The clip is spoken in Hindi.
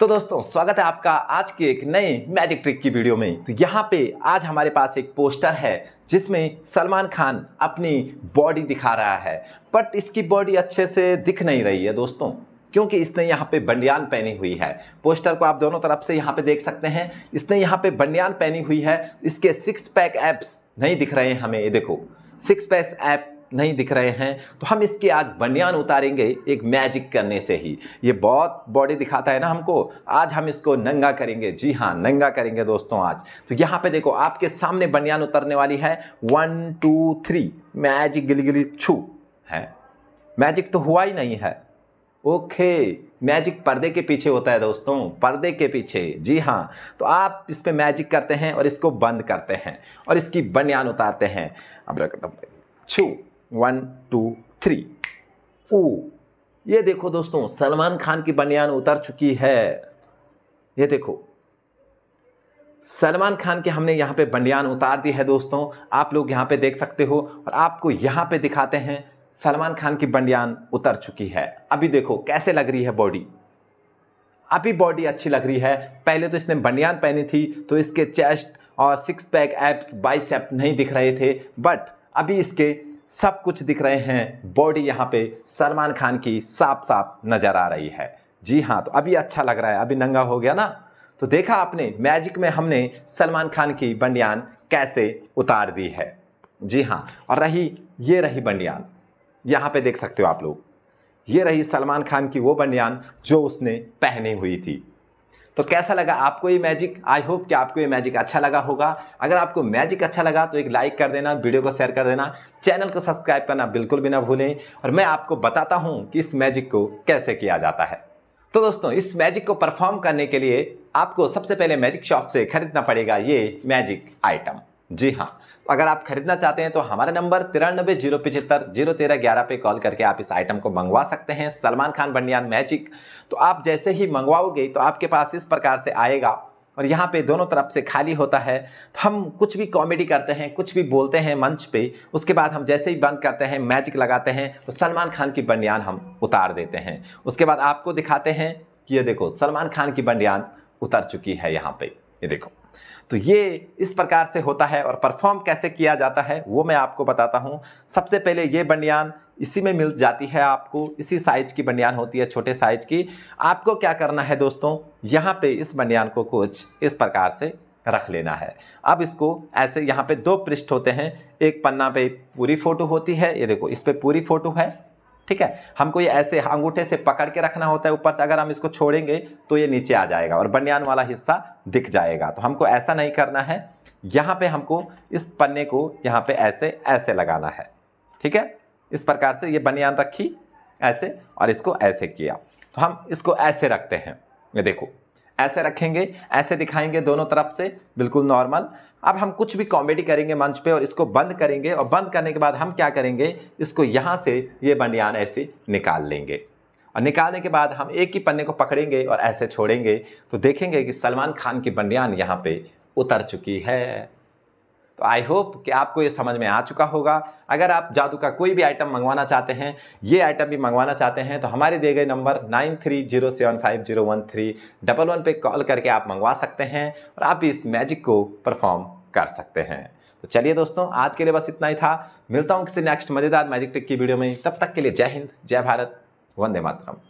तो दोस्तों स्वागत है आपका आज के एक नए मैजिक ट्रिक की वीडियो में तो यहाँ पे आज हमारे पास एक पोस्टर है जिसमें सलमान खान अपनी बॉडी दिखा रहा है बट इसकी बॉडी अच्छे से दिख नहीं रही है दोस्तों क्योंकि इसने यहाँ पे बंडियान पहनी हुई है पोस्टर को आप दोनों तरफ से यहाँ पे देख सकते हैं इसने यहाँ पे बंडियान पहनी हुई है इसके सिक्स पैक एप्स नहीं दिख रहे हैं हमें ये देखो सिक्स पैक्स ऐप नहीं दिख रहे हैं तो हम इसके आज बनियान उतारेंगे एक मैजिक करने से ही ये बहुत बॉडी दिखाता है ना हमको आज हम इसको नंगा करेंगे जी हाँ नंगा करेंगे दोस्तों आज तो यहाँ पे देखो आपके सामने बनियान उतरने वाली है वन टू थ्री मैजिक गिली गिली छू है मैजिक तो हुआ ही नहीं है ओके मैजिक पर्दे के पीछे होता है दोस्तों पर्दे के पीछे जी हाँ तो आप इस पर मैजिक करते हैं और इसको बंद करते हैं और इसकी बनियान उतारते हैं अब छू वन टू थ्री ओ ये देखो दोस्तों सलमान खान की बनियान उतर चुकी है ये देखो सलमान खान के हमने यहाँ पे बनियान उतार दी है दोस्तों आप लोग यहाँ पे देख सकते हो और आपको यहाँ पे दिखाते हैं सलमान खान की बनियान उतर चुकी है अभी देखो कैसे लग रही है बॉडी अभी बॉडी अच्छी लग रही है पहले तो इसने बनियान पहनी थी तो इसके चेस्ट और सिक्स पैक एप्स बाइसेप नहीं दिख रहे थे बट अभी इसके सब कुछ दिख रहे हैं बॉडी यहाँ पे सलमान खान की साफ साफ नज़र आ रही है जी हाँ तो अभी अच्छा लग रहा है अभी नंगा हो गया ना तो देखा आपने मैजिक में हमने सलमान खान की बंडियान कैसे उतार दी है जी हाँ और रही ये रही बंडियान यहाँ पे देख सकते हो आप लोग ये रही सलमान खान की वो बंडियान जो उसने पहनी हुई थी तो कैसा लगा आपको ये मैजिक आई होप कि आपको ये मैजिक अच्छा लगा होगा अगर आपको मैजिक अच्छा लगा तो एक लाइक कर देना वीडियो को शेयर कर देना चैनल को सब्सक्राइब करना बिल्कुल भी ना भूलें और मैं आपको बताता हूँ कि इस मैजिक को कैसे किया जाता है तो दोस्तों इस मैजिक को परफॉर्म करने के लिए आपको सबसे पहले मैजिक शॉप से खरीदना पड़ेगा ये मैजिक आइटम जी हाँ अगर आप खरीदना चाहते हैं तो हमारा नंबर तिरानबे जीरो पिछहत्तर जीरो तेरह ग्यारह पे कॉल करके आप इस आइटम को मंगवा सकते हैं सलमान खान बनियान मैजिक तो आप जैसे ही मंगवाओगे तो आपके पास इस प्रकार से आएगा और यहाँ पे दोनों तरफ से खाली होता है तो हम कुछ भी कॉमेडी करते हैं कुछ भी बोलते हैं मंच पे उसके बाद हम जैसे ही बंद करते हैं मैजिक लगाते हैं तो सलमान खान की बनियान हम उतार देते हैं उसके बाद आपको दिखाते हैं कि ये देखो सलमान खान की बनियान उतर चुकी है यहाँ पे ये देखो तो ये इस प्रकार से होता है और परफॉर्म कैसे किया जाता है वो मैं आपको बताता हूँ सबसे पहले ये बनियान इसी में मिल जाती है आपको इसी साइज की बनियान होती है छोटे साइज की आपको क्या करना है दोस्तों यहाँ पे इस बनियान को कुछ इस प्रकार से रख लेना है अब इसको ऐसे यहाँ पे दो पृष्ठ होते हैं एक पन्ना पे पूरी फोटो होती है ये देखो इस पर पूरी फोटो है ठीक है हमको ये ऐसे अंगूठे से पकड़ के रखना होता है ऊपर से अगर हम इसको छोड़ेंगे तो ये नीचे आ जाएगा और बनियान वाला हिस्सा दिख जाएगा तो हमको ऐसा नहीं करना है यहाँ पे हमको इस पन्ने को यहाँ पे ऐसे ऐसे लगाना है ठीक है इस प्रकार से ये बनियान रखी ऐसे और इसको ऐसे किया तो हम इसको ऐसे रखते हैं ये देखो ऐसे रखेंगे ऐसे दिखाएंगे दोनों तरफ से बिल्कुल नॉर्मल अब हम कुछ भी कॉमेडी करेंगे मंच पे और इसको बंद करेंगे और बंद करने के बाद हम क्या करेंगे इसको यहाँ से ये बनियान ऐसे निकाल लेंगे और निकालने के बाद हम एक ही पन्ने को पकड़ेंगे और ऐसे छोड़ेंगे तो देखेंगे कि सलमान खान की बनियान यहाँ पे उतर चुकी है तो आई होप कि आपको ये समझ में आ चुका होगा अगर आप जादू का कोई भी आइटम मंगवाना चाहते हैं ये आइटम भी मंगवाना चाहते हैं तो हमारे दिए गए number nine three zero seven five zero one three double one पर कॉल करके आप मंगवा सकते हैं और आप इस मैजिक को परफॉर्म कर सकते हैं तो चलिए दोस्तों आज के लिए बस इतना ही था मिलता हूँ किसी नेक्स्ट मज़ेदार मैजिक टिक की वीडियो में तब तक के लिए जय हिंद जय भारत वंदे मातरम